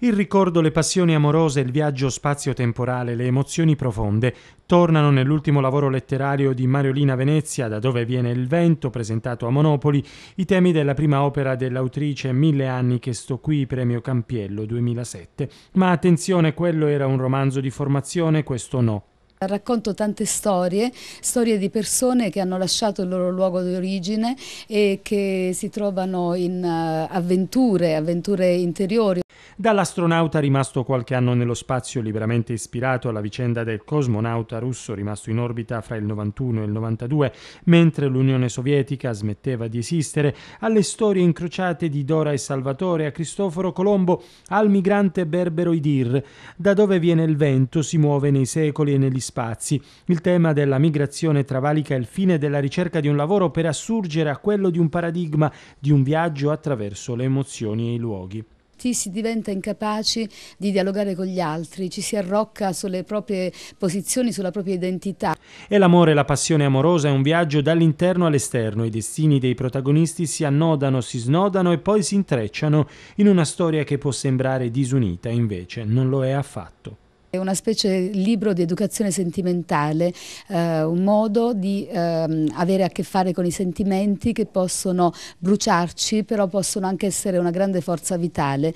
Il ricordo, le passioni amorose, il viaggio spazio-temporale, le emozioni profonde tornano nell'ultimo lavoro letterario di Mariolina Venezia, da dove viene il vento, presentato a Monopoli, i temi della prima opera dell'autrice Mille anni che sto qui, premio Campiello 2007. Ma attenzione, quello era un romanzo di formazione, questo no racconto tante storie, storie di persone che hanno lasciato il loro luogo di origine e che si trovano in eh, avventure, avventure interiori dall'astronauta rimasto qualche anno nello spazio liberamente ispirato alla vicenda del cosmonauta russo rimasto in orbita fra il 91 e il 92 mentre l'Unione Sovietica smetteva di esistere, alle storie incrociate di Dora e Salvatore a Cristoforo Colombo al migrante berbero Idir, da dove viene il vento si muove nei secoli e negli spazi. Il tema della migrazione travalica il fine della ricerca di un lavoro per assurgere a quello di un paradigma, di un viaggio attraverso le emozioni e i luoghi si diventa incapaci di dialogare con gli altri, ci si arrocca sulle proprie posizioni, sulla propria identità. E l'amore e la passione amorosa è un viaggio dall'interno all'esterno, i destini dei protagonisti si annodano, si snodano e poi si intrecciano in una storia che può sembrare disunita, invece non lo è affatto. È una specie di libro di educazione sentimentale, eh, un modo di eh, avere a che fare con i sentimenti che possono bruciarci, però possono anche essere una grande forza vitale.